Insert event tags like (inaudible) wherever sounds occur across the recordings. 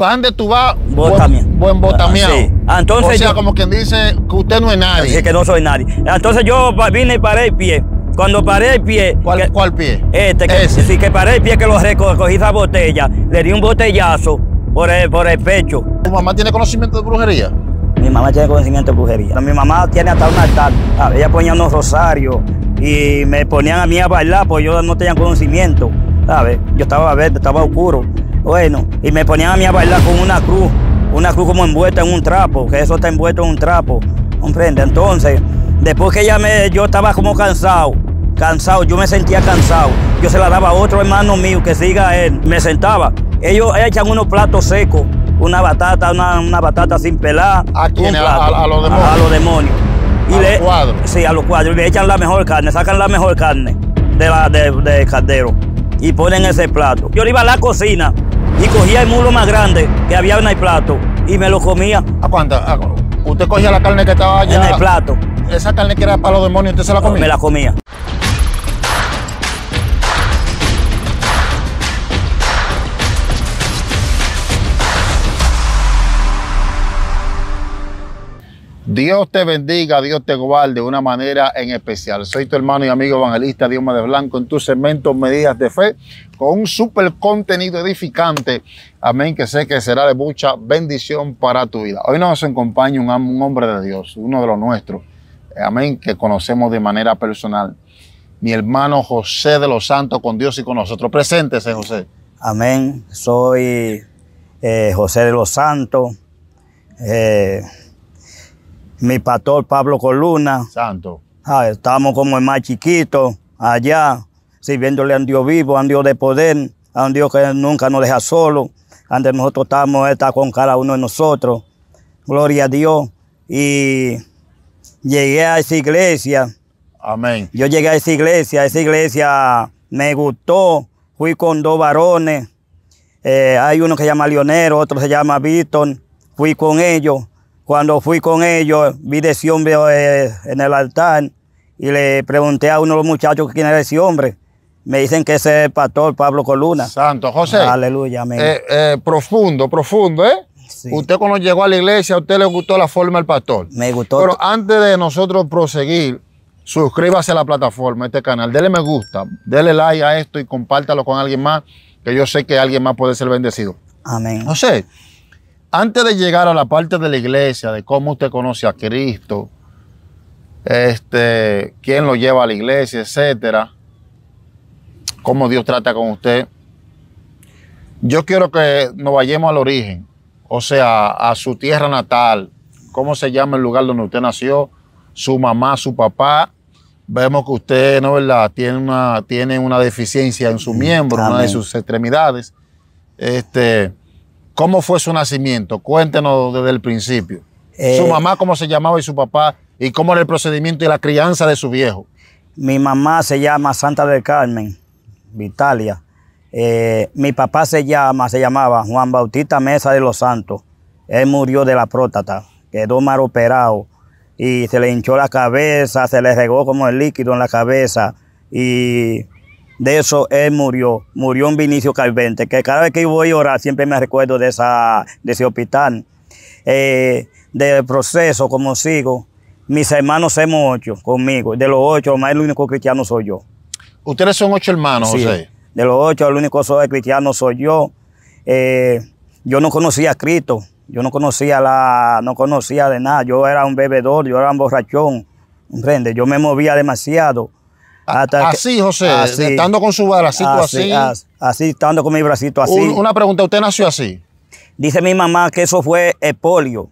¿Para dónde tú vas? Buen, buen ah, ah, Entonces o sea, como quien dice que usted no es nadie. que no soy nadie. Ah, entonces yo vine y paré el pie. Cuando paré el pie. ¿Cuál, pie? Este, que, sí, que paré el pie que lo recogí esa botella. Le di un botellazo por el, por el pecho. ¿Tu mamá tiene conocimiento de brujería? Mi mamá tiene conocimiento de brujería. Mi mamá tiene hasta un altar. Ella ponía unos rosarios y me ponían a mí a bailar, porque yo no tenía conocimiento. ¿Sabes? Yo estaba verde, estaba oscuro. Bueno, y me ponían a mí a bailar con una cruz, una cruz como envuelta en un trapo, que eso está envuelto en un trapo, ¿comprende? Entonces, después que ella me, yo estaba como cansado, cansado, yo me sentía cansado, yo se la daba a otro hermano mío que siga él, me sentaba. Ellos echan unos platos secos, una batata, una, batata sin pelar. ¿A quién? a, los demonios. A, los demonios. a los cuadros. Sí, a los cuadros. Le echan la mejor carne, sacan la mejor carne de la, de, de caldero y ponen ese plato. Yo iba a la cocina y cogía el mulo más grande que había en el plato y me lo comía. ¿A ah, cuánto? Ah, ¿Usted cogía la carne que estaba allá? En el plato. ¿Esa carne que era para los demonios, usted se la comía? me la comía. Dios te bendiga, Dios te guarde de una manera en especial. Soy tu hermano y amigo evangelista dios de Blanco en tus segmento Medidas de Fe con un super contenido edificante. Amén, que sé que será de mucha bendición para tu vida. Hoy nos acompaña un, un hombre de Dios, uno de los nuestros. Eh, amén, que conocemos de manera personal. Mi hermano José de los Santos con Dios y con nosotros. Preséntese, José. Amén. Soy eh, José de los Santos. Eh, mi pastor Pablo Coluna. Santo. Ah, estamos como el más chiquito allá, sirviéndole a un Dios vivo, a un Dios de poder, a un Dios que nunca nos deja solo. Antes nosotros estamos, está con cada uno de nosotros. Gloria a Dios. Y llegué a esa iglesia. Amén. Yo llegué a esa iglesia, esa iglesia me gustó. Fui con dos varones. Eh, hay uno que se llama Lionero, otro se llama Víctor. Fui con ellos cuando fui con ellos, vi de ese hombre eh, en el altar y le pregunté a uno de los muchachos quién era ese hombre. Me dicen que ese es el pastor Pablo Coluna. Santo José. Aleluya, amén. Eh, eh, profundo, profundo, ¿eh? Usted cuando llegó a la iglesia, a usted le gustó la forma del pastor. Me gustó. Pero antes de nosotros proseguir, suscríbase a la plataforma, a este canal, dele me gusta, dele like a esto y compártalo con alguien más, que yo sé que alguien más puede ser bendecido. Amén. sé antes de llegar a la parte de la iglesia, de cómo usted conoce a Cristo, este, quién lo lleva a la iglesia, etcétera, cómo Dios trata con usted, yo quiero que nos vayamos al origen, o sea, a su tierra natal, cómo se llama el lugar donde usted nació, su mamá, su papá. Vemos que usted, ¿no verdad?, tiene una, tiene una deficiencia en su miembro, una de sus extremidades. Este, ¿Cómo fue su nacimiento? Cuéntenos desde el principio. Eh, su mamá, cómo se llamaba y su papá, y cómo era el procedimiento y la crianza de su viejo. Mi mamá se llama Santa del Carmen, Vitalia. Eh, mi papá se llama, se llamaba Juan Bautista Mesa de los Santos. Él murió de la próstata, quedó mal operado y se le hinchó la cabeza, se le regó como el líquido en la cabeza y de eso él murió, murió en Vinicio Calvente, que cada vez que voy a orar siempre me recuerdo de, esa, de ese hospital, eh, del proceso, como sigo. Mis hermanos somos ocho conmigo, de los ocho, más el único cristiano soy yo. Ustedes son ocho hermanos, José. De los ocho, el único soy cristiano soy yo. Eh, yo no conocía a Cristo, yo no conocía la, no conocía de nada, yo era un bebedor, yo era un borrachón, ¿entiende? Yo me movía demasiado así, José, así, estando con su bracito así. Así, estando con mi bracito así. una pregunta, ¿usted nació así? Dice mi mamá que eso fue el polio.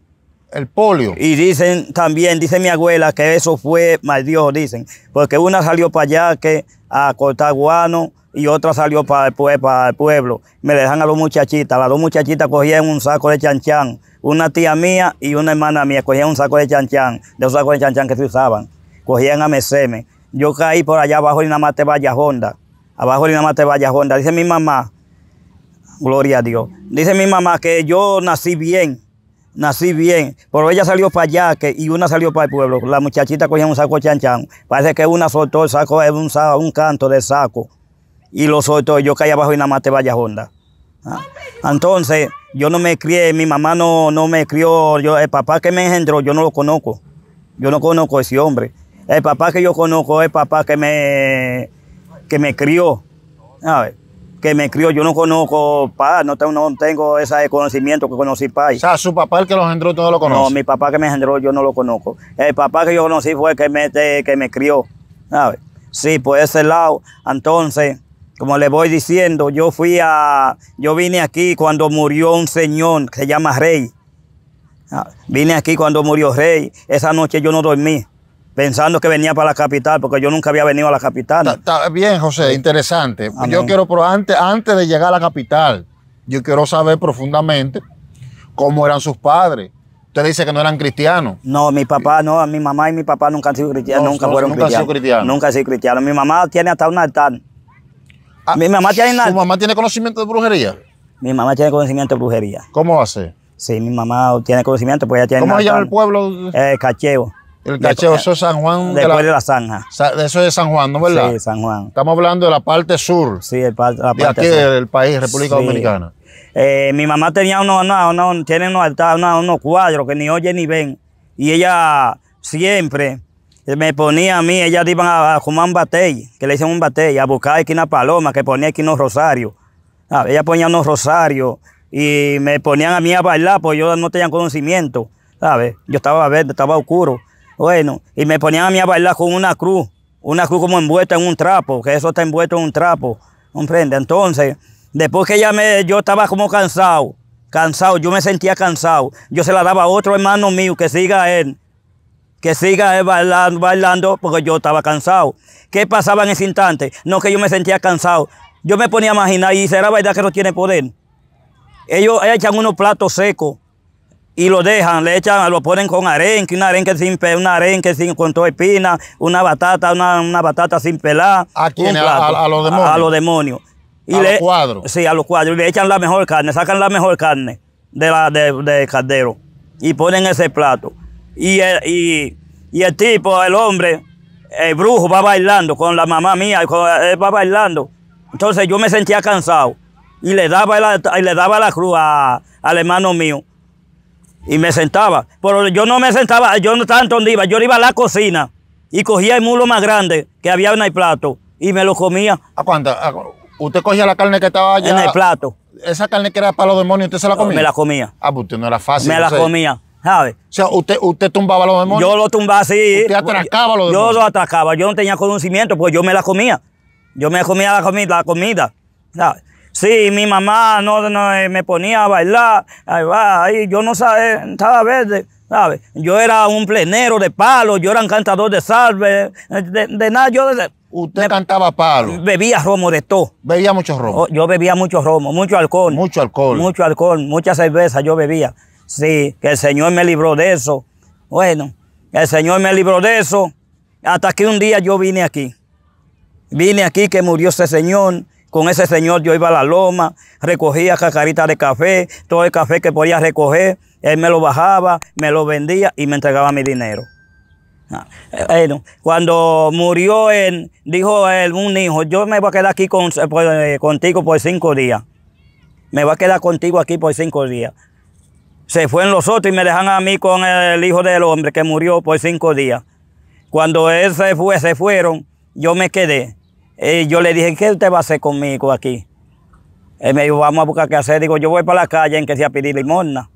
El polio. Y dicen también, dice mi abuela, que eso fue mal Dios, dicen. Porque una salió para allá que a cortar guano y otra salió para el, pueblo, para el Me dejan a los muchachitas. Las dos muchachitas cogían un saco de chanchán. Una tía mía y una hermana mía cogían un saco de chanchán, de esos sacos de chanchán que se usaban. Cogían a meseme yo caí por allá abajo y nada más te vaya Honda. Abajo y nada más te vaya Honda. Dice mi mamá, gloria a Dios. Dice mi mamá que yo nací bien, nací bien, pero ella salió para allá que, y una salió para el pueblo. La muchachita cogía un saco chanchán. Parece que una soltó el saco, eh, un, un canto de saco. Y lo soltó, yo caí abajo y nada más te vaya Honda. Ah, entonces, yo no me crié, mi mamá no, no me crió, yo, el papá que me engendró, yo no lo conozco. Yo no conozco a ese hombre. El papá que yo conozco es el papá que me, que me crió, Que me crió, yo no conozco pa, no tengo, ese conocimiento que conocí pa. O sea, su papá el que lo engendró, todo lo conoces. No, mi papá que me engendró, yo no lo conozco. El papá que yo conocí fue el que me, que me crió, Sí, por ese lado. Entonces, como le voy diciendo, yo fui a, yo vine aquí cuando murió un señor que se llama Rey. Ah, vine aquí cuando murió Rey. Esa noche yo no dormí pensando que venía para la capital, porque yo nunca había venido a la capital. Está, bien, José, interesante. Yo quiero, pero antes, antes de llegar a la capital, yo quiero saber profundamente cómo eran sus padres. Usted dice que no eran cristianos. No, mi papá, no, mi mamá y mi papá nunca han sido cristianos, nunca fueron nunca cristianos. Nunca han sido cristianos. Mi mamá tiene hasta un altar. Ah, mi mamá tiene altar. ¿Su mamá tiene conocimiento de brujería? Mi mamá tiene conocimiento de brujería. ¿Cómo hace? Sí, mi mamá tiene conocimiento, pues ella tiene. ¿Cómo se llama el pueblo? Eh, Cacheo. El cacheo, eso es San Juan. de la, de la zanja. Eso es San Juan, ¿no verdad? Sí, San Juan. Estamos hablando de la parte sur. Sí, de aquí del país, República Dominicana. Eh, mi mamá tenía unos, no, unos, unos cuadros que ni oye ni ven. Y ella siempre me ponía a mí, ella iban a, a batey, que le hicieron un batey, a buscar aquí una paloma, que ponía aquí unos rosarios. Ah, ella ponía unos rosarios y me ponían a mí a bailar, porque yo no tenía conocimiento, ¿sabes? Yo estaba verde, estaba oscuro. Bueno, y me ponían a mí a bailar con una cruz, una cruz como envuelta en un trapo, que eso está envuelto en un trapo, ¿comprende? Entonces, después que ya me, yo estaba como cansado, cansado, yo me sentía cansado, yo se la daba a otro hermano mío que siga él, que siga él bailando, bailando porque yo estaba cansado. ¿Qué pasaba en ese instante? No que yo me sentía cansado, yo me ponía a imaginar y será verdad que no tiene poder. Ellos echan unos platos secos y lo dejan, le echan, lo ponen con arenque, un arenque sin una arenque sin con toda espina, una batata, una, batata sin pelar. ¿A quién? a, los demonios. A, los demonios. a los cuadros. Sí, a los cuadros. le echan la mejor carne, sacan la mejor carne de la de, caldero y ponen ese plato. Y el, tipo, el hombre, el brujo va bailando con la mamá mía, va bailando. Entonces yo me sentía cansado y le daba y le daba la cruz al hermano mío y me sentaba. Pero yo no me sentaba, yo no estaba en donde iba, yo iba a la cocina y cogía el mulo más grande que había en el plato y me lo comía. ¿A cuánto? ¿Usted cogía la carne que estaba allá? En el plato. ¿Esa carne que era para los demonios, usted se la comía? me la comía. Ah, pues usted no era fácil. Me la comía, ¿sabe? O sea, usted, usted tumbaba a los demonios. Yo lo tumbaba así. ¿Usted atracaba los demonios? Yo lo atracaba, yo no tenía conocimiento, pues yo me la comía. Yo me comía la comida, la comida. ¿sabe? Sí, mi mamá no, eh, me ponía a bailar, ahí va, ahí yo no sabía, eh, ¿sabes? Yo era un plenero de palo, yo era un cantador de salve, eh, de, nada, yo... Usted cantaba palo. Bebía romo de todo. Bebía mucho romo. Oh, yo bebía mucho romo, mucho alcohol. Mucho alcohol. Mucho alcohol, mucha cerveza yo bebía. Sí, que el Señor me libró de eso. Bueno, el Señor me libró de eso. Hasta que un día yo vine aquí. Vine aquí que murió ese señor con ese señor yo iba a la loma, recogía cacaritas de café, todo el café que podía recoger, él me lo bajaba, me lo vendía y me entregaba mi dinero. Ah, eh, cuando murió él, dijo él, un hijo, yo me voy a quedar aquí con, eh, eh, contigo por cinco días. Me voy a quedar contigo aquí por cinco días. Se fueron los otros y me dejan a mí con el hijo del hombre que murió por cinco días. Cuando él se fue, se fueron, yo me quedé. Y yo le dije, ¿qué usted va a hacer conmigo aquí? Él me dijo, vamos a buscar qué hacer. Digo, yo voy para la calle en que se a pedir limosna.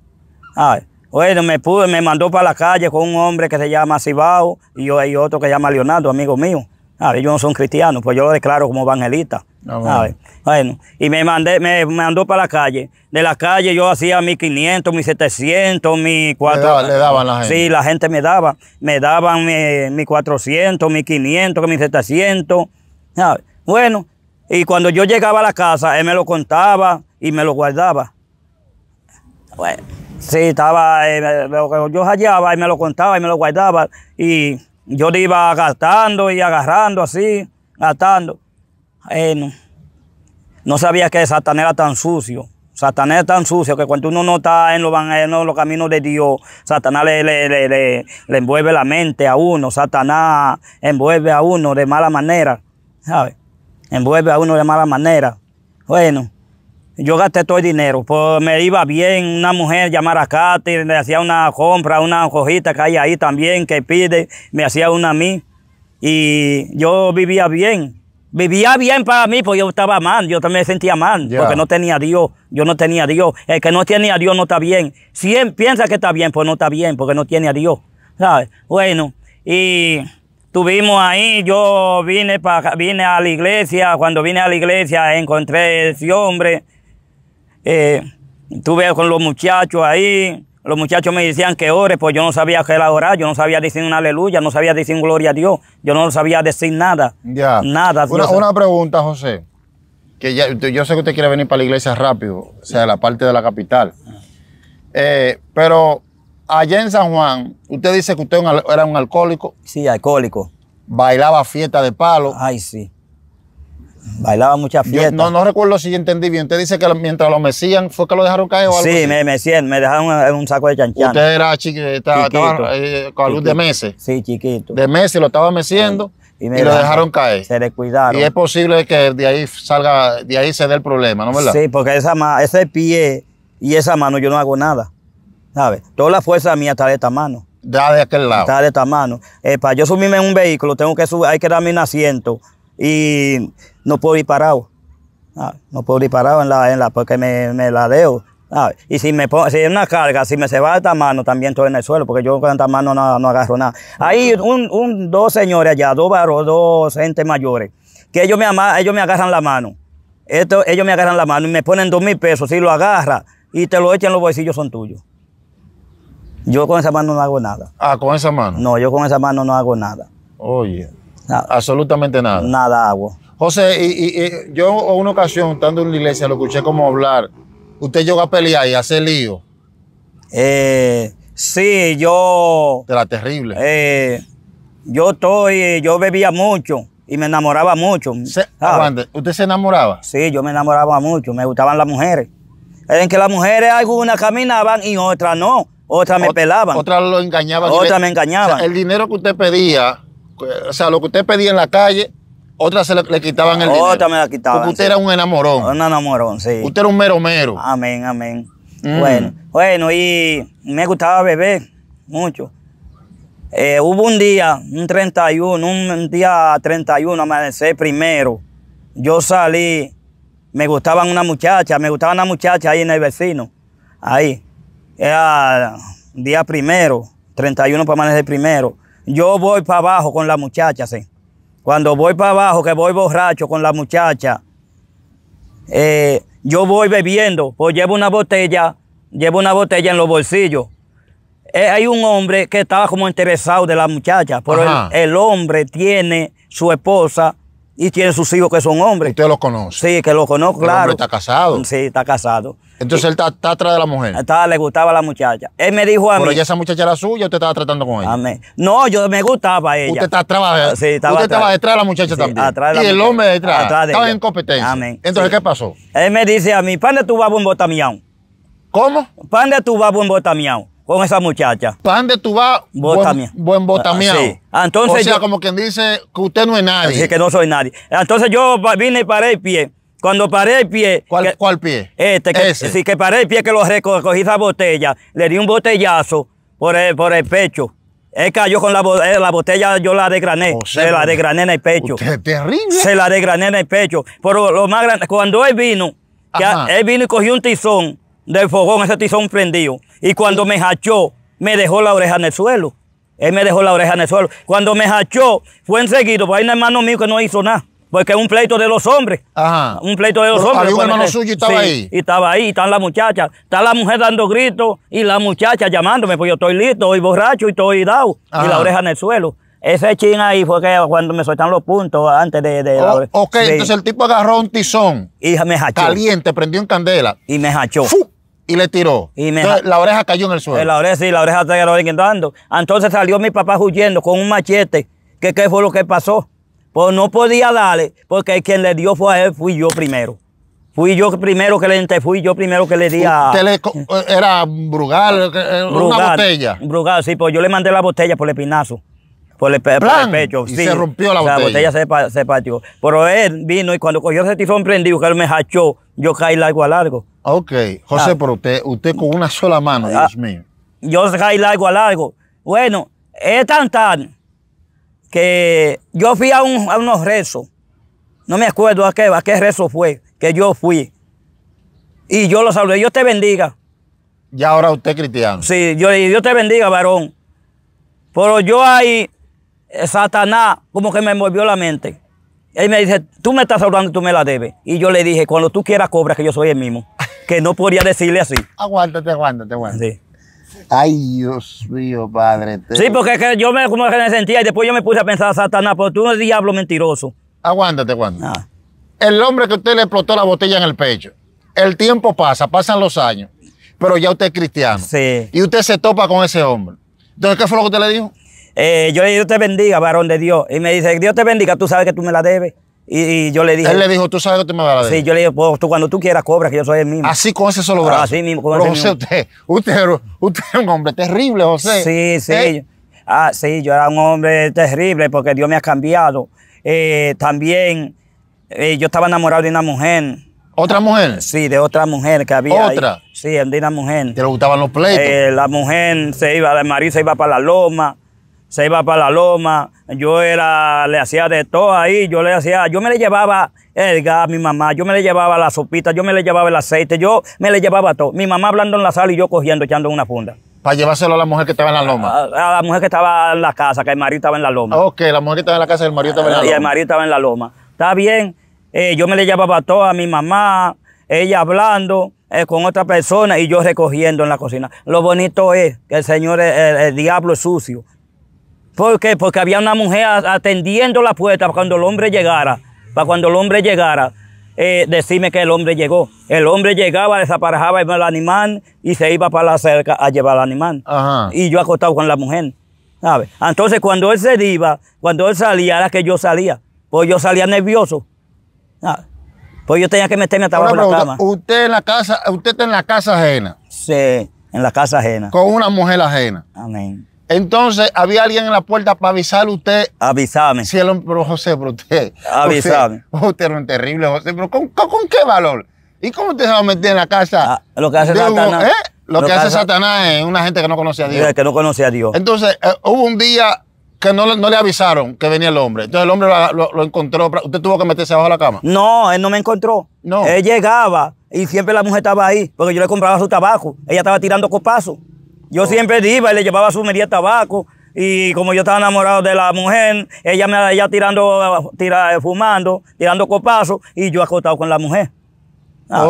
bueno, me pude, me mandó para la calle con un hombre que se llama Cibao y yo hay otro que se llama Leonardo, amigo mío. ah ellos no son cristianos, pues yo lo declaro como evangelista. Ah, bueno. y me mandé, me mandó para la calle. De la calle yo hacía mis 500, mis 700, mis 400. Le, daban la gente. Sí, la gente me daba. Me daban mis eh, mi 400, mis 500, mis 700. Bueno, y cuando yo llegaba a la casa, él me lo contaba y me lo guardaba. Bueno, sí, estaba, eh, yo hallaba y me lo contaba y me lo guardaba. Y yo le iba gastando y agarrando así, gastando. Eh, no, sabía que Satanás era tan sucio. Satanás es tan sucio que cuando uno no está en los, caminos de Dios, Satanás le envuelve la mente a uno, Satanás envuelve a uno de mala manera. ¿sabes? Envuelve a uno de mala manera. Bueno, yo gasté todo el dinero, pues me iba bien una mujer llamar a Katy, le hacía una compra, una hojita que hay ahí también que pide, me hacía una a mí y yo vivía bien. Vivía bien para mí, porque yo estaba mal, yo también me sentía mal, porque no tenía Dios, yo no tenía Dios. El que no tiene a Dios no está bien. Si él piensa que está bien, pues no está bien, porque no tiene a Dios, ¿sabes? Bueno, y Tuvimos ahí, yo vine, para, vine a la iglesia, cuando vine a la iglesia encontré ese hombre, estuve eh, con los muchachos ahí, los muchachos me decían que ore, pues yo no sabía qué era orar, yo no sabía decir un aleluya, no sabía decir gloria a Dios, yo no sabía decir nada. Nada. Una, pregunta, José, que yo sé que usted quiere venir para la iglesia rápido, o sea, la parte de la capital, eh, pero allá en San Juan, usted dice que usted era un alcohólico. Sí, alcohólico. Bailaba fiesta de palo. Ay, sí. Bailaba muchas fiestas. No, no, recuerdo si yo entendí bien. Usted dice que mientras lo mecían fue que lo dejaron caer o algo. Sí, me mecían, me dejaron en un saco de chanchán. Usted era chiquito, estaba, eh, con algún de meses. Sí, chiquito. De meses lo estaba meciendo. Y, lo dejaron, caer. Se cuidaron. Y es posible que de ahí salga, de ahí se dé el problema, ¿no verdad? Sí, porque esa ese pie y esa mano yo no hago nada. Toda la fuerza mía está de esta mano. Ya de aquel lado. Está de esta mano. Eh, para yo subirme en un vehículo, tengo que subir, hay que darme un asiento y no puedo ir parado. No puedo ir parado en la, en la porque me, me la deo. Y si me si es una carga, si me se va de esta mano, también estoy en el suelo, porque yo con esta mano no, no agarro nada. Hay un, dos señores allá, dos varos, dos gente mayores, que ellos me, ellos me agarran la mano. Esto, ellos me agarran la mano y me ponen dos mil pesos. Si lo agarra y te lo echan, los bolsillos son tuyos. Yo con esa mano no hago nada. Ah, con esa mano. No, yo con esa mano no hago nada. Oye. Absolutamente nada. Nada hago. José, y, yo en una ocasión, estando en la iglesia, lo escuché como hablar. ¿Usted llegó a pelear y a hacer lío? Eh, sí, yo. De la terrible. Eh, yo estoy, yo bebía mucho y me enamoraba mucho. ¿Usted se enamoraba? Sí, yo me enamoraba mucho, me gustaban las mujeres. En que las mujeres algunas caminaban y otras no otras me pelaban. Otras lo engañaban. Otras me engañaban. el dinero que usted pedía, o sea, lo que usted pedía en la calle, otras se le, quitaban el dinero. Otras me la quitaban. usted era un enamorón. Un enamorón, sí. Usted era un mero mero. Amén, amén. Mm. Bueno, bueno, y me gustaba beber mucho. Eh, hubo un día, un 31, un día 31, amanecer primero. Yo salí, me gustaban una muchacha, me gustaba una muchacha ahí en el vecino, ahí era día primero, 31 para amanecer primero. Yo voy para abajo con la muchacha, sí. Cuando voy para abajo, que voy borracho con la muchacha, eh, yo voy bebiendo, pues llevo una botella, llevo una botella en los bolsillos. Eh, hay un hombre que estaba como interesado de la muchacha, pero el hombre tiene su esposa y tiene sus hijos que son hombres. Usted los conoce. Sí, que los conozco, El hombre está casado. Sí, está casado. Entonces él está, atrás de la mujer. Está, le gustaba la muchacha. Él me dijo a mí. Pero ella, esa muchacha era suya, usted estaba tratando con ella. Amén. No, yo me gustaba ella. Usted está atrás, sí, estaba usted estaba detrás de la muchacha también. y el hombre detrás. Atrás de estaba en competencia. Amén. Entonces, ¿qué pasó? Él me dice a mí, ¿para dónde tú vas, buen botamiao? ¿Cómo? ¿Para dónde tú vas, buen botamiao? con esa muchacha. ¿Para dónde tú vas? Buen, buen ah, ah, Entonces o sea, como quien dice que usted no es nadie. que no soy nadie. Entonces yo vine y paré el pie. Cuando paré el pie. ¿Cuál, pie? Este. Que, Sí, que paré el pie que lo recogí esa botella. Le di un botellazo por el, por el pecho. Él cayó con la, eh, la botella, yo la desgrané. se la desgrané en el pecho. Usted terrible. Se la desgrané en el pecho. Pero lo más grande, cuando él vino, que él vino y cogió un tizón del fogón, ese tizón prendido. Y cuando me hachó, me dejó la oreja en el suelo. Él me dejó la oreja en el suelo. Cuando me hachó, fue enseguido, pues hay un hermano mío que no hizo nada. Porque es un pleito de los hombres. Ajá. Un pleito de los hombres. un hermano suyo y estaba ahí. Y estaba ahí, y están las Está la mujer dando gritos y la muchacha llamándome, Porque yo estoy listo, estoy borracho y estoy dado. Y la oreja en el suelo. Ese ching ahí fue que cuando me soltaron los puntos antes de... de ok, entonces el tipo agarró un tizón. Y me hachó. Caliente, prendió en candela. Y me hachó y le tiró. Y la oreja cayó en el suelo. Eh, la oreja, sí, la oreja está quedando. Ah, entonces salió mi papá huyendo con un machete. ¿Qué, ¿Qué fue lo que pasó? Pues no podía darle, porque quien le dio fue a él, fui yo primero. Fui yo primero que le fui yo primero que le di a. Eh, era Brugal, eh, Brugal, una botella. Brugal, sí, pues yo le mandé la botella por el pinazo por el, pecho. Y se rompió la botella. se, partió. Pero él vino y cuando cogió ese tifón prendido, que él me hachó, yo caí largo a largo. Ok, José, ah. por usted, usted con una sola mano, ah. Dios mío. Yo caí largo a largo. Bueno, es tan tan que yo fui a, un, unos rezos. No me acuerdo a qué, a qué rezo fue que yo fui. Y yo lo saludé, Dios te bendiga. Y ahora usted cristiano. Sí, yo, Dios te bendiga, varón. Pero yo ahí Satanás como que me movió la mente. Él me dice, tú me estás hablando y tú me la debes. Y yo le dije, cuando tú quieras cobra, que yo soy el mismo. (laughs) Que no podría decirle así. Aguántate, aguántate, aguántate. Sí. Ay, Dios mío, padre. Sí, porque que yo me, como me sentía y después yo me puse a pensar, Satanás, pero tú eres diablo mentiroso. Aguántate, aguántate. Ah. El hombre que usted le explotó la botella en el pecho. El tiempo pasa, pasan los años, pero ya usted es cristiano. Sí. Y usted se topa con ese hombre. Entonces, ¿qué fue lo que usted le dijo? Eh, yo le dije, Dios te bendiga, varón de Dios. Y me dice, Dios te bendiga, tú sabes que tú me la debes. Y, yo le dije. Él le dijo, tú sabes que tú me la debes. Sí, yo le dije, pues tú cuando tú quieras cobra, que yo soy el mismo. Así con ese solo brazo. Así mismo. Con Pero Usted, usted, usted es un hombre terrible, José. Sí, sí. ¿Eh? ah, sí, yo era un hombre terrible porque Dios me ha cambiado. Eh, también yo estaba enamorado de una mujer. ¿Otra mujer? Sí, de otra mujer que había. ¿Otra? Sí, de una mujer. ¿Te gustaban los pleitos? la mujer se iba, el marido se iba para la loma se iba para la loma, yo era, le hacía de todo ahí, yo le hacía, yo me le llevaba el gas a mi mamá, yo me le llevaba la sopita, yo me le llevaba el aceite, yo me le llevaba todo. Mi mamá hablando en la sala y yo cogiendo, echando una funda. Para llevárselo a la mujer que estaba en la loma. A, la mujer que estaba en la casa, que el marido estaba en la loma. Ok, la mujer que estaba en la casa y el marido estaba en la loma. Ah, y el marido estaba en la loma. Está bien, eh, yo me le llevaba todo a mi mamá, ella hablando eh, con otra persona y yo recogiendo en la cocina. Lo bonito es que el señor, el diablo es sucio. ¿Por qué? Porque había una mujer atendiendo la puerta para cuando el hombre llegara. Para cuando el hombre llegara, eh, decime decirme que el hombre llegó. El hombre llegaba, desaparejaba el animal y se iba para la cerca a llevar al animal. Y yo acostado con la mujer. ¿sabes? Entonces cuando él se iba, cuando él salía, era que yo salía. Pues yo salía nervioso. Pues yo tenía que meterme hasta abajo la cama. Usted en la casa, usted está en la casa ajena. Sí, en la casa ajena. Con una mujer ajena. Amén. Entonces, había alguien en la puerta para avisarle a usted. Avisame. el pero José, pero usted. Avisame. Usted, era un terrible, José, pero ¿con, qué valor? ¿Y cómo usted se va a meter en la casa? Ah, lo que hace Satanás. ¿eh? Lo, que, hace Satanás es una gente que no conoce a Dios. Eh, que no conoce a Dios. Entonces, eh, hubo un día que no, le avisaron que venía el hombre. Entonces el hombre lo, encontró. ¿Usted tuvo que meterse abajo de la cama? No, él no me encontró. No. Él llegaba y siempre la mujer estaba ahí, porque yo le compraba su tabaco. Ella estaba tirando copazos. Yo oh. siempre iba y le llevaba su de tabaco. Y como yo estaba enamorado de la mujer, ella me ella tirando, tira, fumando, tirando copazos, y yo acostado con la mujer. Ah.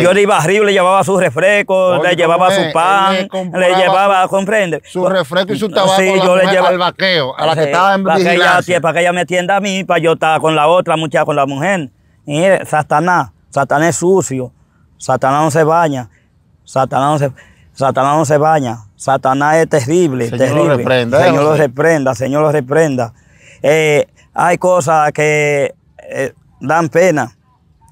Yo le iba arriba, le llevaba sus refrescos, le llevaba su pan, le, llevaba, comprende. Su refresco y su tabaco sí, yo le llevaba, al vaqueo, a la que estaba en para Que ella, para que ella me atienda a mí, para yo estar con la otra muchacha, con la mujer. Mire, Satanás, Satanás es sucio, Satanás no se baña, Satanás no se... Satanás no se baña. Satanás es terrible, Señor terrible. Lo reprenda, Señor lo reprenda, Señor eh, lo reprenda. hay cosas que eh, dan pena.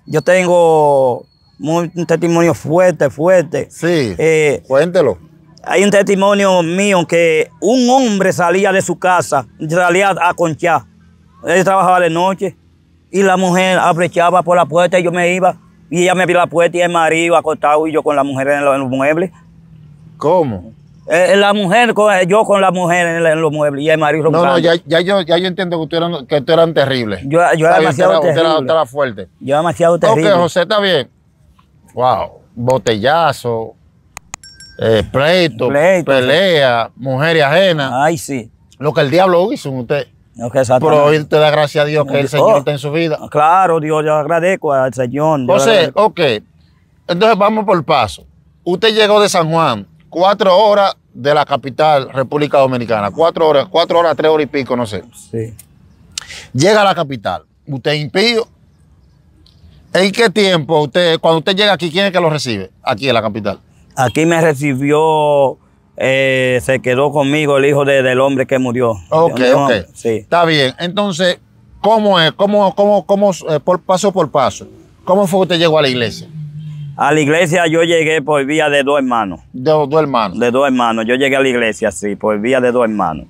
Yo tengo un testimonio fuerte, fuerte. Sí. Eh, cuéntelo. Hay un testimonio mío que un hombre salía de su casa, salía a conchar. Él trabajaba de noche y la mujer aprechaba por la puerta y yo me iba. Y ella me abrió la puerta y el marido acostado y yo con la mujer en los muebles. ¿Cómo? Eh, eh, la mujer, eh, yo con la mujer en, los muebles y el marido No, no, ya, yo, ya yo entiendo que ustedes eran, que eran terribles. Yo, yo era demasiado usted terrible. era, fuerte. Yo demasiado terrible. Ok, José, está bien. Wow, botellazo, pleito, pelea, mujer y ajena. Ay, sí. Lo que el diablo hizo en usted. Okay, Pero hoy te da gracias a Dios que el Señor oh, en su vida. Claro, Dios, yo agradezco al Señor. José, ok. Entonces vamos por el paso. Usted llegó de San Juan cuatro horas de la capital, República Dominicana. Cuatro horas, cuatro horas, tres horas y pico, no sé. Sí. Llega a la capital. Usted impío. ¿En qué tiempo usted, cuando usted llega aquí, quién es que lo recibe? Aquí en la capital. Aquí me recibió, eh, se quedó conmigo el hijo del hombre que murió. Ok, ok. Está bien. Entonces, ¿cómo es? ¿Cómo, cómo, cómo, eh, por paso por paso? ¿Cómo fue que usted llegó a la iglesia? A la iglesia yo llegué por vía de dos hermanos. ¿De dos hermanos? De dos hermanos. Yo llegué a la iglesia, sí, por vía de dos hermanos.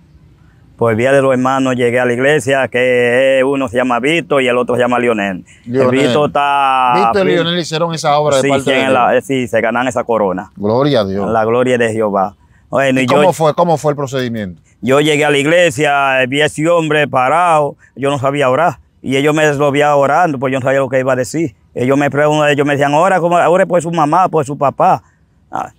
Por vía de dos hermanos llegué a la iglesia, que uno se llama Vito y el otro se llama Lionel. Vito está... Vito y Lionel hicieron esa obra de parte sí, se ganan esa corona. Gloria a Dios. La gloria de Jehová. Bueno, ¿Y yo, cómo, fue, cómo fue el procedimiento? Yo llegué a la iglesia, vi a ese hombre parado, yo no sabía orar. Y ellos me lo orando, pues yo no sabía lo que iba a decir. Ellos me preguntan, ellos me decían, ahora, como ahora es por su mamá, por su papá. Ah,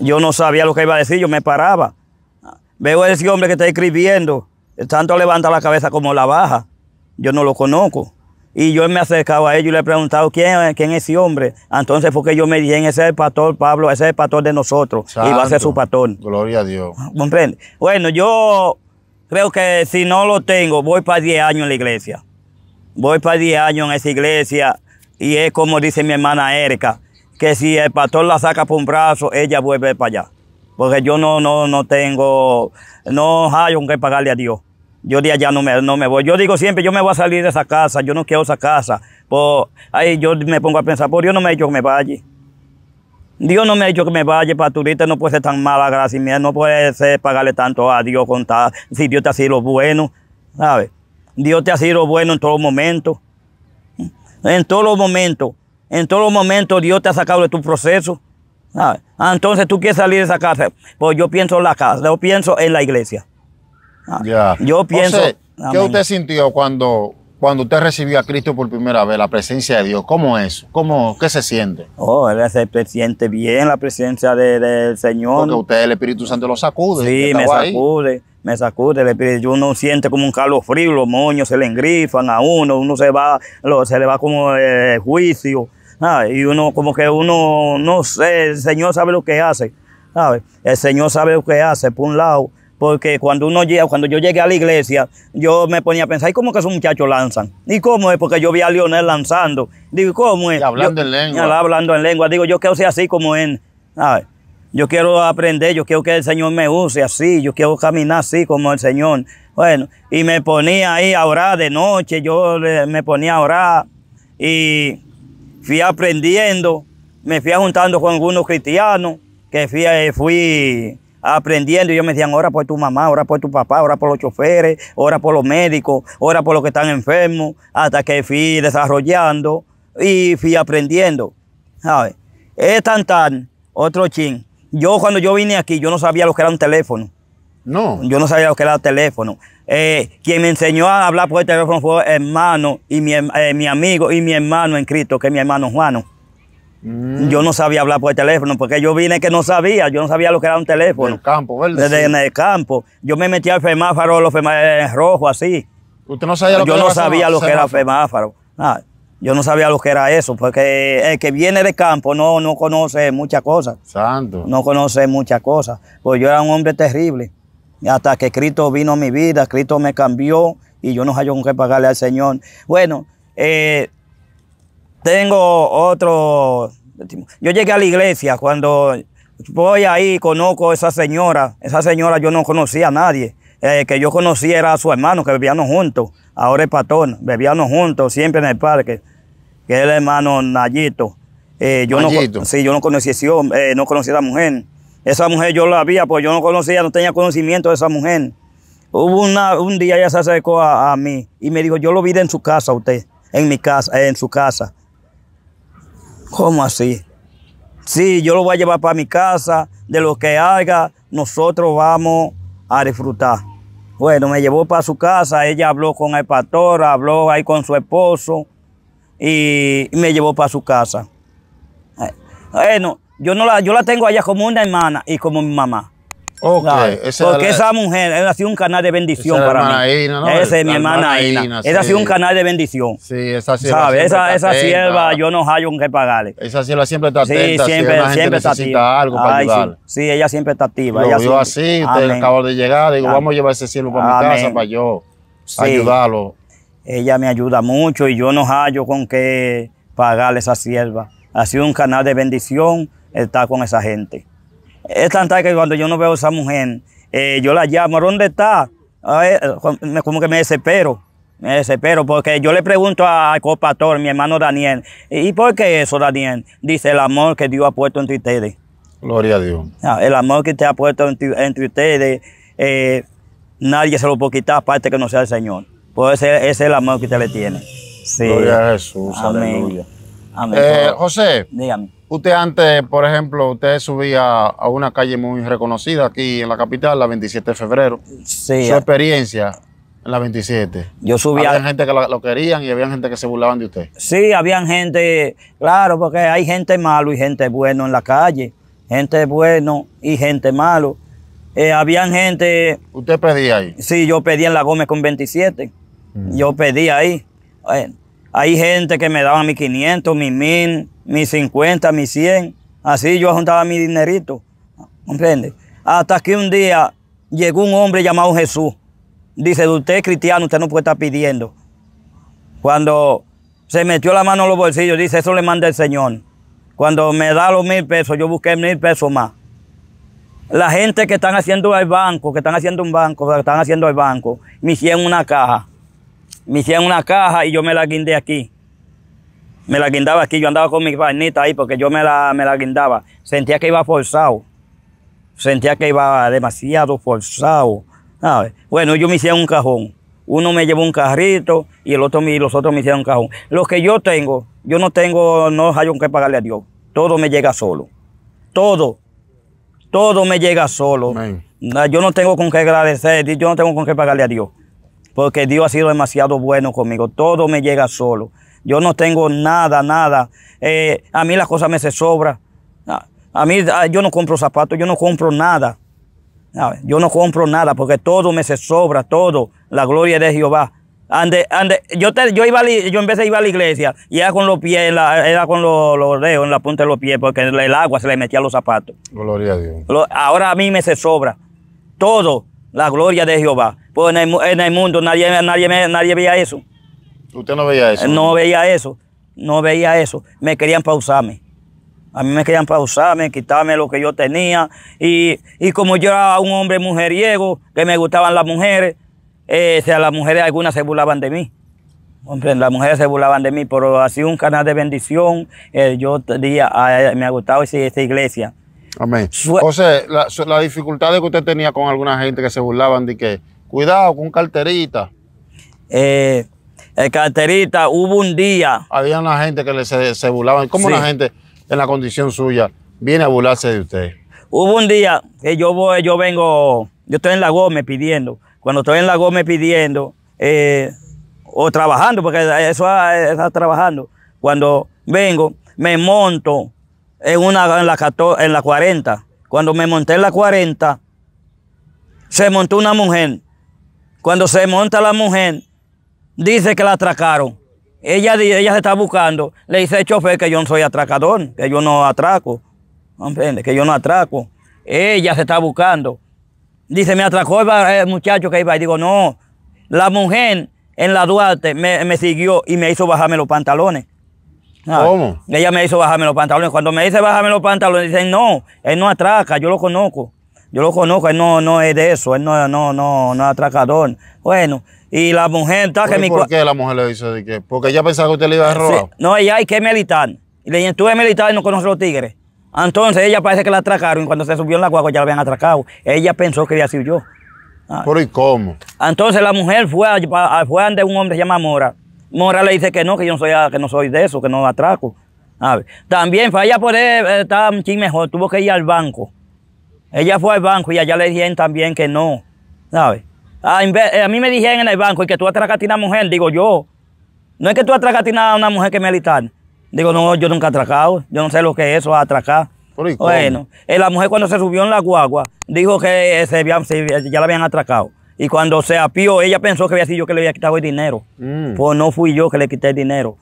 yo no sabía lo que iba a decir, yo me paraba. Ah, veo a ese hombre que está escribiendo, tanto levanta la cabeza como la baja. Yo no lo conozco. Y yo me acercaba a ellos y le he preguntado ¿quién, quién, es ese hombre. Ah, entonces fue que yo me dije, ese es el pastor Pablo, ese es el pastor de nosotros. y va a ser su pastor. Gloria a Dios. Bueno, yo creo que si no lo tengo, voy para 10 años en la iglesia. Voy para 10 años en esa iglesia. Y es como dice mi hermana Erika, que si el pastor la saca por un brazo, ella vuelve para allá. Porque yo no, no, no tengo, no hay con qué pagarle a Dios. Yo de allá no me, voy. Yo digo siempre, yo me voy a salir de esa casa, yo no quiero esa casa. Por, pues, ahí yo me pongo a pensar, por Dios no me ha dicho que me vaya. Dios no me ha dicho que me vaya para no puede ser tan mala gracia mía, no puede ser pagarle tanto a Dios con tal, si Dios te ha sido bueno, ¿sabes? Dios te ha sido bueno en todo momento. En todos los momentos. En todos los momentos Dios te ha sacado de tu proceso. Ah, ah, entonces tú quieres salir de esa casa. Pues yo pienso en la casa, yo pienso en la iglesia. Ah, yo pienso. ¿Qué usted sintió cuando, cuando usted recibió a Cristo por primera vez, la presencia de Dios? ¿Cómo es? ¿Cómo, ¿Qué se siente? Oh, él se siente bien la presencia del Señor. Porque usted el Espíritu Santo lo sacude. Sí, me sacude me sacude, le pide, uno siente como un calor frío, los moños se le engrifan a uno, uno se va, lo, se le va como eh, juicio, Y uno como que uno, no sé, el Señor sabe lo que hace, ¿sabe? El Señor sabe lo que hace, por un lado, porque cuando uno llega, cuando yo llegué a la iglesia, yo me ponía a pensar, ¿y cómo que esos muchachos lanzan? ¿Y cómo es? Porque yo vi a Lionel lanzando. Digo, ¿cómo es? hablando en lengua. Hablando en lengua. Digo, yo quiero ser así como él, yo quiero aprender, yo quiero que el Señor me use así, yo quiero caminar así como el Señor. Bueno, y me ponía ahí a orar de noche, yo me ponía a orar y fui aprendiendo, me fui juntando con algunos cristianos que eh, fui, aprendiendo. Y ellos me decían, ora por tu mamá, ora por tu papá, ora por los choferes, ora por los médicos, ora por los que están enfermos, hasta que fui desarrollando y fui aprendiendo. ¿Sabes? Es tan tan, otro ching. Yo cuando yo vine aquí, yo no sabía lo que era un teléfono. No. Yo no sabía lo que era un teléfono. Eh, quien me enseñó a hablar por el teléfono fue hermano y mi, eh, mi amigo y mi hermano en Cristo, que es mi hermano Juano. Mm. Yo no sabía hablar por el teléfono porque yo vine que no sabía, yo no sabía lo que era un teléfono. En el campo, ¿verdad? Desde el campo. Yo me metía al semáforo los eh, rojo rojos, así. ¿Usted no sabía lo yo que era? Yo no sabía lo que era femáfaro. Nada. Ah, yo no sabía lo que era eso, porque el que viene de campo no, no conoce muchas cosas. Santo. No conoce muchas cosas. Pues yo era un hombre terrible. Hasta que Cristo vino a mi vida, Cristo me cambió y yo no hallo con qué pagarle al Señor. Bueno, eh, tengo otro. Yo llegué a la iglesia cuando voy ahí, conozco a esa señora. Esa señora yo no conocía a nadie. Eh, que yo conocía era a su hermano, que bebíamos juntos. Ahora es patón, bebíamos juntos, siempre en el parque que es el hermano Nayito. Eh, yo, No, sí, yo no conocía eh, no conocía a esa mujer. Esa mujer yo la había, ah, pues yo no conocía, no tenía conocimiento de esa mujer. Hubo una, un día ella se acercó a, mí y me dijo, yo lo vi en su casa usted, en mi casa, eh, en su casa. ¿Cómo así? Sí, yo lo voy a llevar para mi casa, de lo que haga, nosotros vamos a disfrutar. Bueno, me llevó para su casa, ella habló con el pastor, habló ahí con su esposo, y me llevó para su casa. Bueno, yo no la, yo la tengo allá como una hermana y como mi mamá. Okay, esa Porque esa mujer ha sido un canal de bendición para mí. Esa es mi hermana Ina. esa ha sido un canal de bendición. Sí, esa sierva. ¿Sabes? Esa, esa sierva yo no hallo en qué pagarle. Esa sierva siempre está atenta. Sí, siempre, si siempre está activa. algo para Sí, ella siempre está activa. Yo ella así, usted acabó de llegar, digo, vamos a llevar ese siervo para mi casa, para yo, ayudarlo. Ella me ayuda mucho y yo no hallo con qué pagarle esa sierva. Ha sido un canal de bendición estar con esa gente. Es tan tal que cuando yo no veo a esa mujer, eh, yo la llamo, ¿dónde está? Eh, como que me desespero. Me desespero porque yo le pregunto al copator, mi hermano Daniel, ¿y por qué eso, Daniel? Dice el amor que Dios ha puesto entre ustedes. Gloria a Dios. Ah, el amor que te ha puesto entre, ustedes, eh, nadie se lo puede quitar, aparte que no sea el Señor. Pues ese, ese es el amor que usted le tiene. Sí. Gloria a Jesús, Amén. Amén. Eh, José, dígame. Usted antes, por ejemplo, usted subía a una calle muy reconocida aquí en la capital, la 27 de febrero. Sí. Su experiencia en la 27. Yo subía. Había gente que lo, querían y había gente que se burlaban de usted. Sí, había gente, claro, porque hay gente malo y gente bueno en la calle. Gente bueno y gente malo. Eh, habían gente. ¿Usted pedía ahí? Sí, yo pedía en la Gómez con 27. Mm. Yo pedí ahí. Eh, hay gente que me daba mis 500, mis 1000, mis 50, mis 100. Así yo juntaba mi dinerito. ¿Comprende? Hasta que un día llegó un hombre llamado Jesús. Dice, usted es cristiano, usted no puede estar pidiendo. Cuando se metió la mano en los bolsillos, dice, eso le manda el Señor. Cuando me da los mil pesos, yo busqué mil pesos más. La gente que están haciendo el banco, que están haciendo un banco, que están haciendo el banco, me hicieron una caja me hicieron una caja y yo me la guindé aquí. Me la guindaba aquí, yo andaba con mis vainitas ahí porque yo me la, me la guindaba. Sentía que iba forzado. Sentía que iba demasiado forzado. Bueno, yo me hicieron un cajón. Uno me llevó un carrito y el otro los otros me hicieron un cajón. Lo que yo tengo, yo no tengo, no hay un qué pagarle a Dios. Todo me llega solo. Todo. Todo me llega solo. Ah, yo no tengo con qué agradecer, yo no tengo con qué pagarle a Dios porque Dios ha sido demasiado bueno conmigo. Todo me llega solo. Yo no tengo nada, nada. Eh, a mí las cosas me se sobra. Ah, a mí ah, yo no compro zapatos, yo no compro nada. Ah, yo no compro nada porque todo me se sobra, todo. La gloria de Jehová. yo, iba yo en vez de iba a la iglesia y era con los pies, era con los, dedos en la punta de los pies porque el, el, agua se le metía a los zapatos. Gloria a Dios. ahora a mí me se sobra todo la gloria de Jehová. Pues en el, mundo nadie, nadie, nadie veía eso. ¿Usted no veía eso? No veía eso, no veía eso. Me querían pausarme. A mí me querían pausarme, quitarme lo que yo tenía. Y, como yo era un hombre mujeriego, que me gustaban las mujeres, eh, o sea, las mujeres algunas se burlaban de mí. Hombre, las mujeres se burlaban de mí, pero así un canal de bendición, eh, yo me ha gustado esa, esta iglesia. Amén. José, las la dificultad que usted tenía con alguna gente que se burlaban de que Cuidado con carterita. Eh, el carterita, hubo un día. Había una gente que le se, burlaba. ¿Cómo gente en la condición suya viene a burlarse de usted? Hubo un día que yo voy, yo vengo, yo estoy en la Gómez pidiendo. Cuando estoy en la Gómez pidiendo, eh, o trabajando, porque eso está trabajando. Cuando vengo, me monto en una la, en la 40. Cuando me monté en la 40, se montó una mujer cuando se monta la mujer, dice que la atracaron. Ella, ella se está buscando. Le dice el chofer que yo no soy atracador, que yo no atraco. ¿Comprende? Que yo no atraco. Ella se está buscando. Dice, me atracó el muchacho que iba. Y digo, no. La mujer en la Duarte me, siguió y me hizo bajarme los pantalones. Ah, ¿Cómo? Ella me hizo bajarme los pantalones. Cuando me dice bajarme los pantalones, dice, no, él no atraca, yo lo conozco. Yo lo conozco, él no, no es de eso, él no, no, no, no es atracador. Bueno, y la mujer está que mi ¿Por qué la mujer le dice de qué? Porque ella pensaba que usted le iba a robar. No, ella hay que militar. Y le dije, tú eres militar y no conoces los tigres. Ah, entonces ella parece que la atracaron y cuando se subió en la guagua ya la habían atracado. Ella pensó que había sido yo. Ah. ¿Pero y cómo? Ah, entonces la mujer fue, a, fue ante un hombre que se llama Mora. Mora le dice que no, que yo no soy, que no soy de eso, que no atraco. A También para ella poder eh, estar un mejor, tuvo que ir al banco. Ella fue al banco y allá le dijeron también que no, ¿sabes? Eh, a, mí me dijeron en el banco y que tú atracaste a una mujer, digo yo. No es que tú atracaste a una mujer que es militar. Digo, no, yo nunca he atracado, yo no sé lo que es eso, atracar. Bueno, eh, la mujer cuando se subió en la guagua, dijo que eh, se ya la habían atracado. Y cuando se apió, ella pensó que había sido yo que le había quitado el dinero. Mm. Pues no fui yo que le quité el dinero.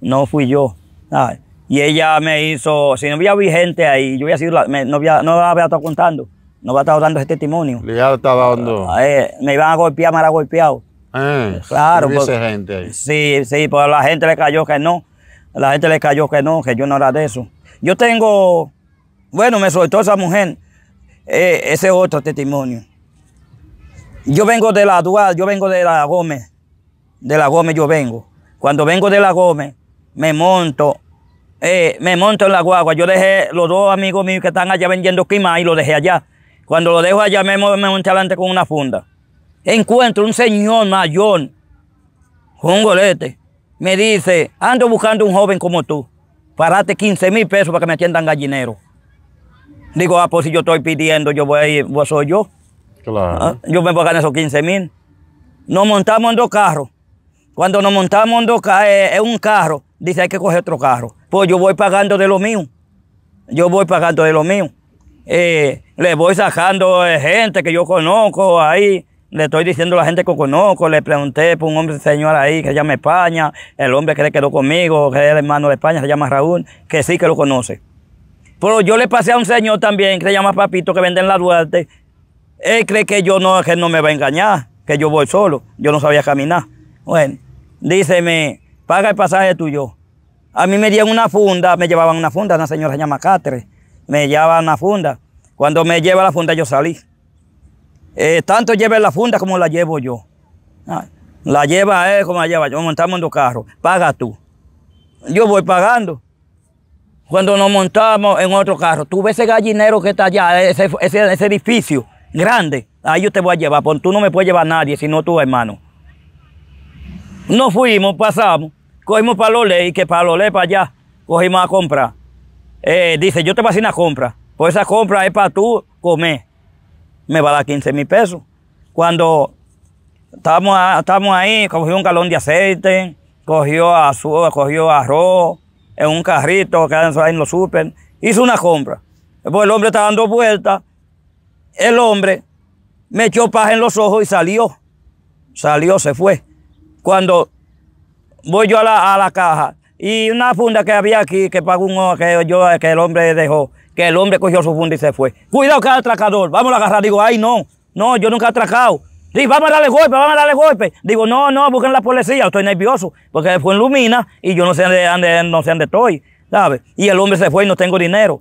No fui yo. ¿sabes? Y ella me hizo, si no había vigente gente ahí, yo había sido, no, había, no había estado contando, no había estado dando ese testimonio. Le ya estaba dando. Ah, eh, me iban a golpear, me la golpeado. Eh, claro. Porque, gente ahí. Sí, sí, pero la gente le cayó que no. la gente le cayó que no, que yo no era de eso. Yo tengo, bueno, me soltó esa mujer, eh, ese otro testimonio. Yo vengo de la Dual, yo vengo de la Gómez. De la Gómez yo vengo. Cuando vengo de la Gómez, me monto eh, me monto en la guagua. Yo dejé los dos amigos míos que están allá vendiendo quima y lo dejé allá. Cuando lo dejo allá, me, me adelante con una funda. Encuentro un señor mayor, con un golete. Me dice, ando buscando un joven como tú. Parate 15 mil pesos para que me atiendan gallinero. Digo, ah, pues si yo estoy pidiendo, yo voy, a ir, vos soy yo. Claro. Ah, yo me voy a ganar esos 15 mil. Nos montamos en dos carros. Cuando nos montamos en, dos, Es eh, un carro, dice hay que coger otro carro. Pues yo voy pagando de lo mío. Yo voy pagando de lo mío. Eh, le voy sacando eh, gente que yo conozco ahí. Le estoy diciendo a la gente que conozco, le pregunté por un hombre, señor ahí, que se llama España, el hombre que le quedó conmigo, que es el hermano de España, se llama Raúl, que sí que lo conoce. Pero yo le pasé a un señor también, que se llama Papito, que vende en la Duarte. Él cree que yo no, que no me va a engañar, que yo voy solo. Yo no sabía caminar. Bueno, díceme, paga el pasaje tuyo. A mí me dieron una funda, me llevaban una funda, una señora se llama Catre, me llevaban una funda. Cuando me lleva la funda yo salí. Eh, tanto lleva la funda como la llevo yo. Ah, la lleva él como la lleva yo, montamos en dos carros, paga tú. Yo voy pagando. Cuando nos montamos en otro carro, tú ves ese gallinero que está allá, ese, edificio grande, ahí yo te voy a llevar, porque tú no me puedes llevar a nadie, sino tu hermano. No fuimos, pasamos, cogimos para Lole, y que para ley para allá cogimos a comprar. Eh, dice, yo te voy a hacer una compra, pues esa compra es para tú comer. Me va a dar 15 mil pesos. Cuando estábamos, ahí, cogió un galón de aceite, cogió azúcar, cogió arroz, en un carrito que ahí en los super, hizo una compra. Después pues el hombre estaba dando vueltas, el hombre me echó paja en los ojos y salió. Salió, se fue cuando voy yo a la, caja y una funda que había aquí que pagó un que yo que el hombre dejó, que el hombre cogió su funda y se fue. Cuidado que es atracador, vamos a agarrar. Digo, ay no, no, yo nunca he atracado. Digo, vamos a darle golpe, vamos a darle golpe. Digo, no, no, busquen la policía, estoy nervioso, porque fue en Lumina y yo no sé dónde, no dónde estoy, ¿sabes? Y el hombre se fue y no tengo dinero.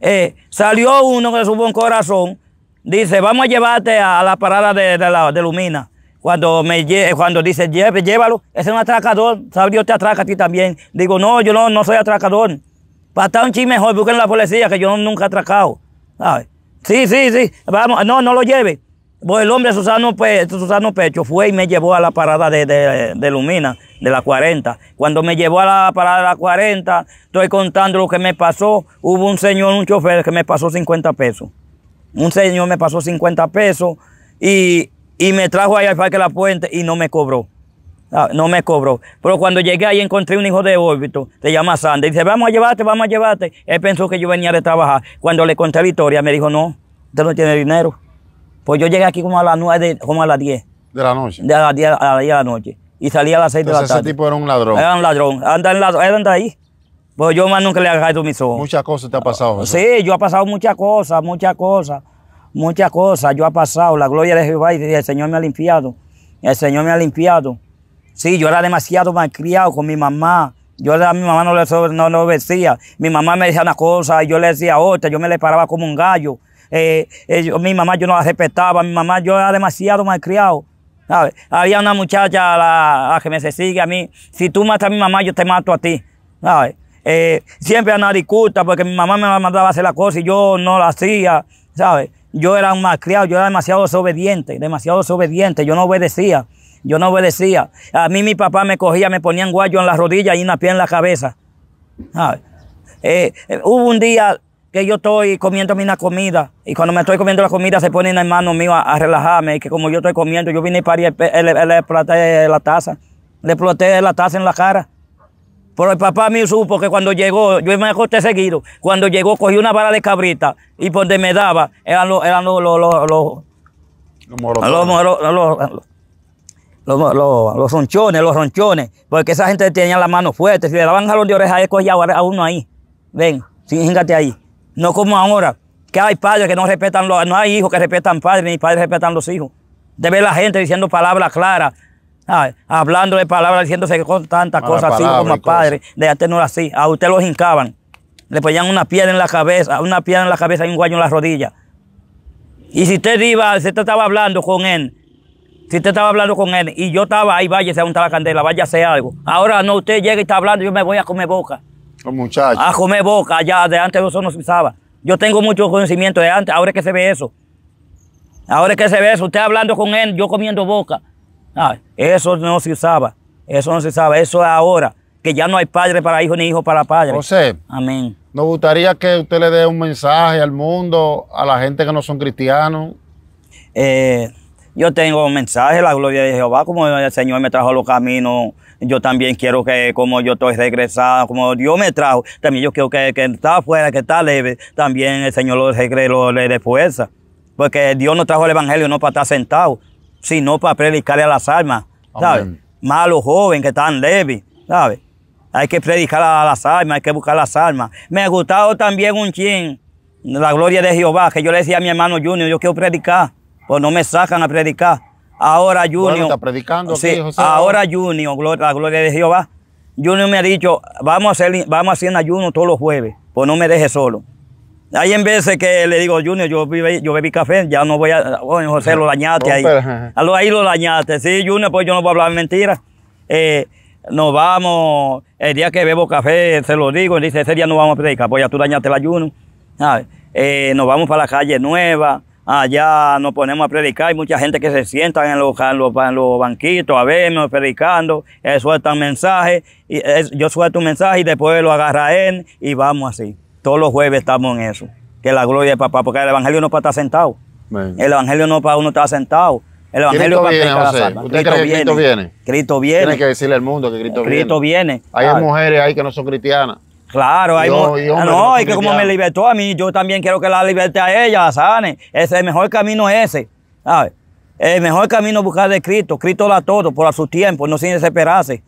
Eh, salió uno que su supo corazón, dice, vamos a llevarte a, la parada de, de Lumina. Cuando, me, cuando dice, llévalo, ese es un atracador, sabe Dios te atraca a ti también. Digo, no, yo no, no soy atracador. Para estar un chisme mejor, busquen la policía, que yo nunca he atracado. Sí, sí, sí, vamos, no, no lo lleve. Pues el hombre Susano, Susano, Pecho fue y me llevó a la parada de, de, Lumina, de la 40. Cuando me llevó a la parada de la 40, estoy contando lo que me pasó. Hubo un señor, un chofer, que me pasó 50 pesos. Un señor me pasó 50 pesos y y me trajo ahí al Parque La Puente y no me cobró. Ah, no me cobró. Pero cuando llegué ahí encontré un hijo de órbito, se llama Sander. Dice, vamos a llevarte, vamos a llevarte. Él pensó que yo venía de trabajar. Cuando le conté la historia, me dijo, no, usted no tiene dinero. Pues yo llegué aquí como a las 9, como a las 10. ¿De la noche? De las 10 de la noche. Y salí a las 6 de la tarde. ese tipo era un ladrón. Era un ladrón. Anda, en anda ahí. Pues yo más nunca le agarré mis ojos. Muchas cosas te ha pasado. Sí, yo ha pasado muchas cosas, muchas cosas muchas cosas. Yo he pasado, la gloria de Jehová y el Señor me ha limpiado. El Señor me ha limpiado. Sí, yo era demasiado malcriado con mi mamá. Yo a mi mamá no le no, no decía. Mi mamá me decía una cosa, yo le decía otra, yo me le paraba como un gallo. Eh, eh mi mamá yo no la respetaba, mi mamá yo era demasiado malcriado. Había una muchacha la, que me se sigue a mí, si tú matas a mi mamá yo te mato a ti. siempre Eh, siempre discuta porque mi mamá me mandaba a hacer la cosa y yo no la hacía, ¿sabes? yo era un malcriado, yo era demasiado desobediente, demasiado desobediente, yo no obedecía, yo no obedecía. A mí mi papá me cogía, me ponían guayo en las rodillas y una pie en la cabeza. Ah, eh, eh, hubo un día que yo estoy comiendo una comida y cuando me estoy comiendo la comida se ponen en manos mío a, relajarme y que como yo estoy comiendo, yo vine y parí, le exploté la taza, le exploté la taza en la cara. Pero el papá mío supo que cuando llegó, yo me acosté seguido, cuando llegó cogí una bala de cabrita y por donde me daba eran los, eran los, los, ronchones, los ronchones, porque esa gente tenía la mano fuerte, si le daban jalón de oreja, él cogía a uno ahí, ven, síngate ahí, no como ahora, que hay padres que no respetan, los, no hay hijos que respetan padres, ni padres respetan los hijos, debe la gente diciendo palabras claras, Ah, hablando de palabras, diciéndose con tantas cosas así como padre, de antes no era así. A usted lo hincaban, le ponían una piedra en la cabeza, una piedra en la cabeza y un guayo en la rodilla. Y si usted iba, si usted estaba hablando con él, si usted estaba hablando con él y yo estaba ahí, váyase a un la candela, váyase algo. Ahora no, usted llega y está hablando, yo me voy a comer boca. A comer boca, ya de antes eso no se usaba. Yo tengo mucho conocimiento de antes, ahora es que se ve eso. Ahora es que se ve eso, usted hablando con él, yo comiendo boca. Ah, eso no se usaba, eso no se usaba, eso es ahora, que ya no hay padre para hijo ni hijo para padre. José. Amén. Nos gustaría que usted le dé un mensaje al mundo, a la gente que no son cristianos. Eh, yo tengo un mensaje, la gloria de Jehová, como el Señor me trajo los caminos, yo también quiero que, como yo estoy regresado, como Dios me trajo, también yo quiero que, que está afuera, que está leve, también el Señor lo regre, lo, le dé fuerza. Porque Dios nos trajo el Evangelio no para estar sentado, sino para predicarle a las almas, ¿sabes? Más los jóvenes que están leves, ¿sabes? Hay que predicar a las almas, hay que buscar las almas. Me ha gustado también un chin, la gloria de Jehová, que yo le decía a mi hermano Junior, yo quiero predicar, pues no me sacan a predicar. Ahora Junior. está predicando sí, ahora Junior, la gloria de Jehová. Junior me ha dicho, vamos a hacer, vamos a hacer ayuno todos los jueves, pues no me deje solo. Hay en veces que le digo, Junior, yo bebí, yo bebí café, ya no voy a... Bueno, José, lo dañaste oh, ahí. Ah, ahí lo dañaste. Sí, Junior, pues yo no voy a hablar mentiras. Eh, nos vamos, el día que bebo café, se lo digo, dice, ese día no vamos a predicar, pues ya tú dañaste el ayuno. Ah, eh, nos vamos para la calle nueva, allá nos ponemos a predicar, hay mucha gente que se sienta en los, en los, banquitos a vernos predicando, él suelta un mensaje, yo suelto un mensaje y después lo agarra él y vamos así. Todos los jueves estamos en eso. Que la gloria de papá, porque el evangelio no para estar sentado. El evangelio no para uno estar sentado. El evangelio Cristo viene, Cristo que viene. Cristo viene? Cristo viene. Tiene que decirle al mundo que Cristo, Cristo viene. Hay mujeres ahí que no son cristianas. Claro, hay mujeres. Ah, no, que como me libertó a mí, yo también quiero que la liberte a ella, sane. Ese es el mejor camino ese. El mejor camino es buscar de Cristo. Cristo da todo por a su tiempo, no sin desesperarse.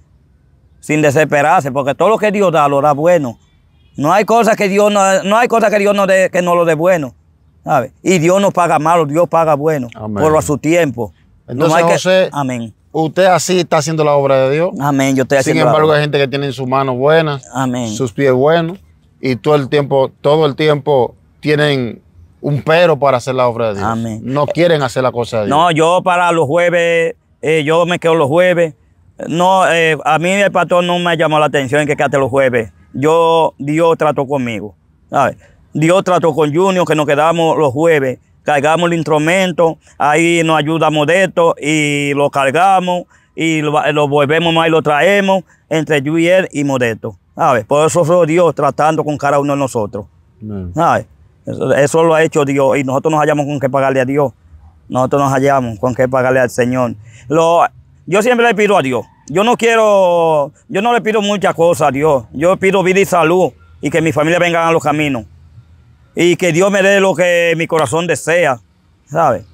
Sin desesperarse, porque todo lo que Dios da lo da bueno. No hay cosa que Dios no, no hay que Dios no de, que no lo dé bueno. ¿sabe? Y Dios no paga malo, Dios paga bueno. Por a su tiempo. Entonces, no hay José, que, amén. Usted así está haciendo la obra de Dios. Amén, yo estoy Sin embargo, hay gente que tiene sus manos buenas, sus pies buenos, y todo el tiempo, todo el tiempo tienen un pero para hacer la obra de Dios. No quieren hacer la cosa de Dios. No, yo para los jueves, eh, yo me quedo los jueves. No, eh, a mí el pastor no me llamó la atención que quede los jueves yo, Dios trató conmigo. Dios trató con Junior, que nos quedamos los jueves, cargamos el instrumento, ahí nos ayuda Modesto y lo cargamos y lo, volvemos más y lo traemos entre Junior y él Modesto. Por eso soy Dios tratando con cada uno de nosotros. Eso, lo ha hecho Dios y nosotros nos hallamos con qué pagarle a Dios. Nosotros nos hallamos con qué pagarle al Señor. Lo, yo siempre le pido a Dios yo no quiero, yo no le pido muchas cosas a Dios. Yo pido vida y salud y que mi familia venga a los caminos. Y que Dios me dé lo que mi corazón desea, ¿sabes?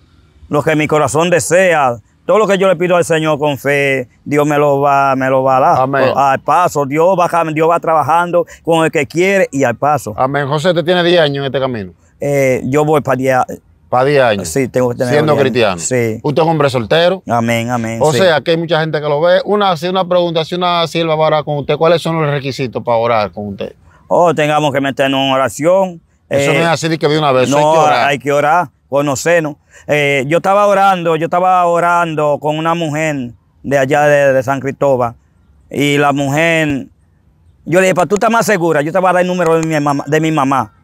Lo que mi corazón desea. Todo lo que yo le pido al Señor con fe, Dios me lo va, me lo va a dar. Amén. Al paso, Dios va, Dios va trabajando con el que quiere y al paso. Amén. José, ¿te tiene 10 años en este camino? Eh, yo voy para allá. Para 10 años. Sí, tengo que tener. Siendo cristiano. Sí. Usted es hombre soltero. Amén, amén. O sea, que hay mucha gente que lo ve. Una, si una pregunta, si una sierva va orar con usted, ¿cuáles son los requisitos para orar con usted? Oh, tengamos que meternos en oración. Eso no es eh, así de que vi una vez. No, hay que orar. Hay que conocernos. Eh, yo estaba orando, yo estaba orando con una mujer de allá de, San Cristóbal. Y la mujer, yo le dije, para tú estás más segura, yo te voy a dar el número de mi mamá. De mi mamá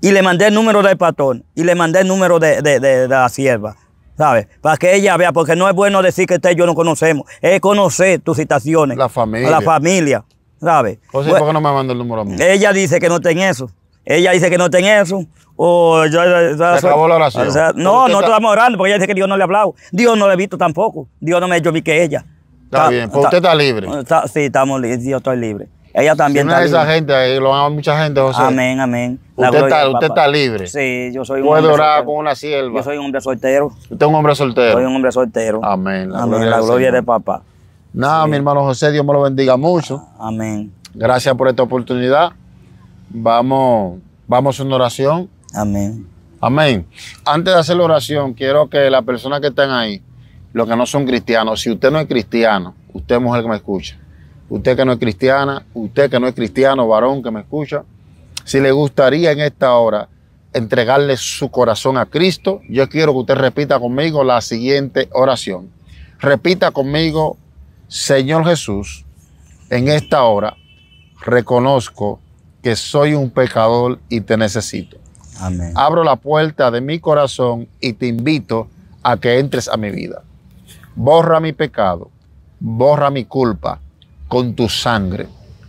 y le mandé el número del patrón y le mandé el número de, de, de, la sierva. ¿sabes? Para que ella vea, porque no es bueno decir que usted y yo no conocemos, es conocer tus situaciones. La familia. La familia, ¿sabes? Pues ¿por qué no me mandó el número a mí? Ella dice que no ten eso. Ella dice que no en eso. O yo, Se acabó la oración. no, no estamos orando, porque ella dice que Dios no le ha hablado. Dios no le ha visto tampoco. Dios no me ha hecho vi que ella. Está, bien, pues usted está libre. sí, estamos libres, yo estoy libre. Ella también si no está esa gente ahí, lo ama mucha gente, José. Amén, amén. usted, está, libre. Sí, yo soy un orar con una sierva. Yo soy un hombre soltero. Usted es un hombre soltero. Soy un hombre soltero. Amén. La amén. gloria, la gloria de papá. Nada, mi hermano José, Dios me lo bendiga mucho. Amén. Gracias por esta oportunidad. Vamos, vamos a una oración. Amén. Amén. Antes de hacer la oración, quiero que las personas que están ahí, los que no son cristianos, si usted no es cristiano, usted es mujer que me escucha, usted que no es cristiana, usted que no es cristiano, varón que me escucha, si le gustaría en esta hora entregarle su corazón a Cristo, yo quiero que usted repita conmigo la siguiente oración. Repita conmigo, Señor Jesús, en esta hora reconozco que soy un pecador y te necesito. Amén. Abro la puerta de mi corazón y te invito a que entres a mi vida. Borra mi pecado, borra mi culpa, con tu sangre.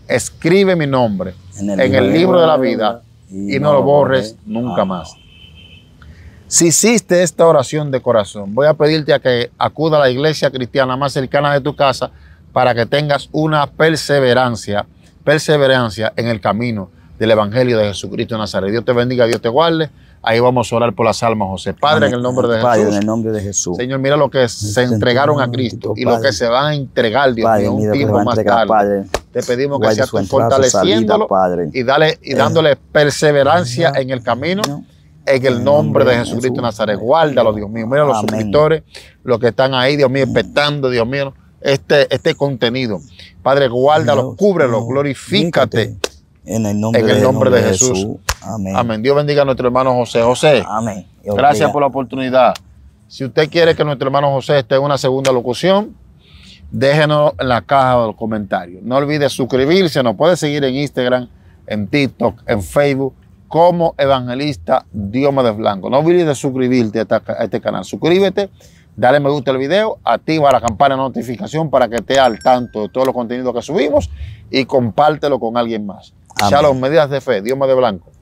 Escribe mi nombre en el, libro, de la vida y, no lo borres nunca ah. más. Si hiciste esta oración de corazón, voy a pedirte a que acuda a la iglesia cristiana más cercana de tu casa para que tengas una perseverancia, perseverancia en el camino del Evangelio de Jesucristo de Nazaret. Dios te bendiga, Dios te guarde. Ahí vamos a orar por las almas, José. Padre, en el nombre de Padre, en el nombre de Jesús. Señor, mira lo que se entregaron a Cristo y lo que se van a entregar, Dios mío, un tiempo más tarde. Te pedimos que seas fortaleciéndolo y, dale, y dándole perseverancia en el camino en el nombre de Jesucristo de Nazaret. Guárdalo, Dios mío. Mira los suscriptores, los que están ahí, Dios mío, esperando, Dios mío, este, este contenido. Padre, guárdalo, cúbrelo, glorifícate en el nombre, de, Jesús. Amén. Dios bendiga a nuestro hermano José. José. Amén. gracias por la oportunidad. Si usted quiere que nuestro hermano José esté en una segunda locución, déjenos en la caja de los comentarios. No olvide suscribirse, nos puede seguir en Instagram, en TikTok, en Facebook, como Evangelista Dioma de Blanco. No olvides suscribirte a este canal. Suscríbete, dale me gusta al video, activa la campana de notificación para que esté al tanto de todos los contenidos que subimos y compártelo con alguien más. Shalom, medidas de fe, Dios de blanco.